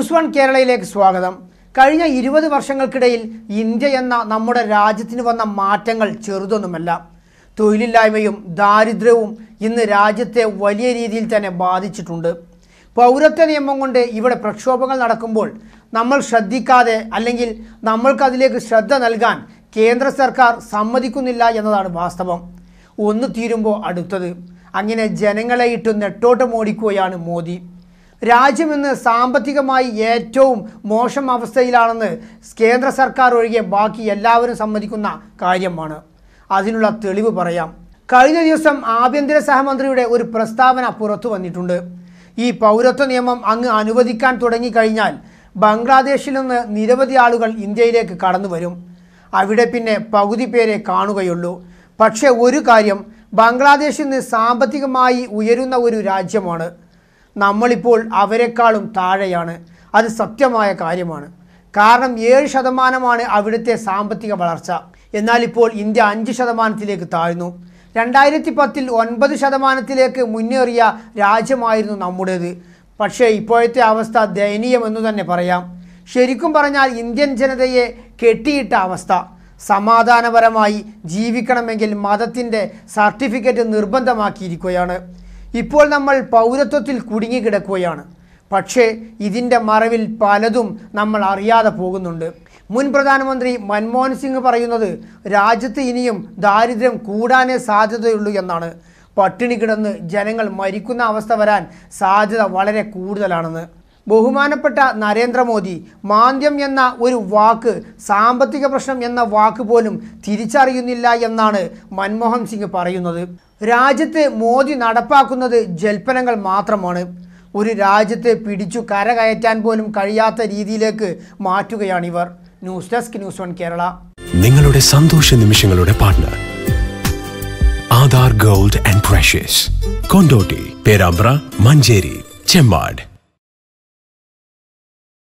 news one കേരളയിലേക്ക് സ്വാഗതം കഴിഞ്ഞ ഇരുപത് വർഷങ്ങൾക്കിടയിൽ ഇന്ത്യ എന്ന നമ്മുടെ രാജ്യത്തിന് വന്ന മാറ്റങ്ങൾ ചെറുതൊന്നുമല്ല തൊഴിലില്ലായ്മയും ദാരിദ്ര്യവും ഇന്ന് രാജ്യത്തെ വലിയ രീതിയിൽ തന്നെ ബാധിച്ചിട്ടുണ്ട് പൗരത്വ നിയമം കൊണ്ട് ഇവിടെ പ്രക്ഷോഭങ്ങൾ നടക്കുമ്പോൾ നമ്മൾ ശ്രദ്ധിക്കാതെ അല്ലെങ്കിൽ നമ്മൾക്കതിലേക്ക് ശ്രദ്ധ നൽകാൻ കേന്ദ്ര സർക്കാർ സമ്മതിക്കുന്നില്ല എന്നതാണ് വാസ്തവം ഒന്ന് തീരുമ്പോൾ അടുത്തത് അങ്ങനെ ജനങ്ങളെ ഇട്ട് നെട്ടോട്ട് മോടിക്കുകയാണ് മോദി രാജ്യമിന്ന് സാമ്പത്തികമായി ഏറ്റവും മോശം അവസ്ഥയിലാണെന്ന് കേന്ദ്ര സർക്കാർ ഒഴികെ ബാക്കി എല്ലാവരും സമ്മതിക്കുന്ന കാര്യമാണ് അതിനുള്ള തെളിവ് പറയാം കഴിഞ്ഞ ദിവസം ആഭ്യന്തര സഹമന്ത്രിയുടെ ഒരു പ്രസ്താവന പുറത്തു വന്നിട്ടുണ്ട് ഈ പൗരത്വ നിയമം അങ്ങ് അനുവദിക്കാൻ തുടങ്ങിക്കഴിഞ്ഞാൽ ബംഗ്ലാദേശിൽ നിന്ന് നിരവധി ആളുകൾ ഇന്ത്യയിലേക്ക് കടന്നു വരും അവിടെ പിന്നെ പകുതി പേരെ കാണുകയുള്ളൂ പക്ഷേ ഒരു കാര്യം ബംഗ്ലാദേശിൽ നിന്ന് സാമ്പത്തികമായി ഉയരുന്ന ഒരു രാജ്യമാണ് നമ്മളിപ്പോൾ അവരെക്കാളും താഴെയാണ് അത് സത്യമായ കാര്യമാണ് കാരണം ഏഴ് ശതമാനമാണ് അവിടുത്തെ സാമ്പത്തിക വളർച്ച എന്നാൽ ഇപ്പോൾ ഇന്ത്യ അഞ്ച് ശതമാനത്തിലേക്ക് താഴ്ന്നു രണ്ടായിരത്തി പത്തിൽ ഒൻപത് ശതമാനത്തിലേക്ക് മുന്നേറിയ രാജ്യമായിരുന്നു നമ്മുടേത് പക്ഷേ ഇപ്പോഴത്തെ അവസ്ഥ ദയനീയമെന്ന് തന്നെ പറയാം ശരിക്കും പറഞ്ഞാൽ ഇന്ത്യൻ ജനതയെ കെട്ടിയിട്ട അവസ്ഥ സമാധാനപരമായി ജീവിക്കണമെങ്കിൽ മതത്തിൻ്റെ സർട്ടിഫിക്കറ്റ് നിർബന്ധമാക്കിയിരിക്കുകയാണ് ഇപ്പോൾ നമ്മൾ പൗരത്വത്തിൽ കുടുങ്ങിക്കിടക്കുകയാണ് പക്ഷേ ഇതിൻ്റെ മറവിൽ പലതും നമ്മൾ അറിയാതെ പോകുന്നുണ്ട് മുൻ പ്രധാനമന്ത്രി മൻമോഹൻ സിംഗ് പറയുന്നത് രാജ്യത്ത് ഇനിയും ദാരിദ്ര്യം കൂടാനേ സാധ്യതയുള്ളൂ എന്നാണ് പട്ടിണി കിടന്ന് ജനങ്ങൾ മരിക്കുന്ന അവസ്ഥ വരാൻ സാധ്യത വളരെ കൂടുതലാണെന്ന് ബഹുമാനപ്പെട്ട നരേന്ദ്രമോദി മാന്ദ്യം എന്ന ഒരു വാക്ക് സാമ്പത്തിക പ്രശ്നം എന്ന വാക്ക് പോലും തിരിച്ചറിയുന്നില്ല എന്നാണ് മൻമോഹൻ സിംഗ് പറയുന്നത് രാജ്യത്ത് മോദി നടപ്പാക്കുന്നത് ജൽപ്പനങ്ങൾ മാത്രമാണ് ഒരു രാജ്യത്തെ പിടിച്ചു കരകയറ്റാൻ പോലും കഴിയാത്ത രീതിയിലേക്ക് മാറ്റുകയാണിവർ news desk news one Kerala നിങ്ങളുടെ സന്തോഷ നിമിഷങ്ങളുടെ partner Aadhaar gold and Perambra Manjeri Chemmad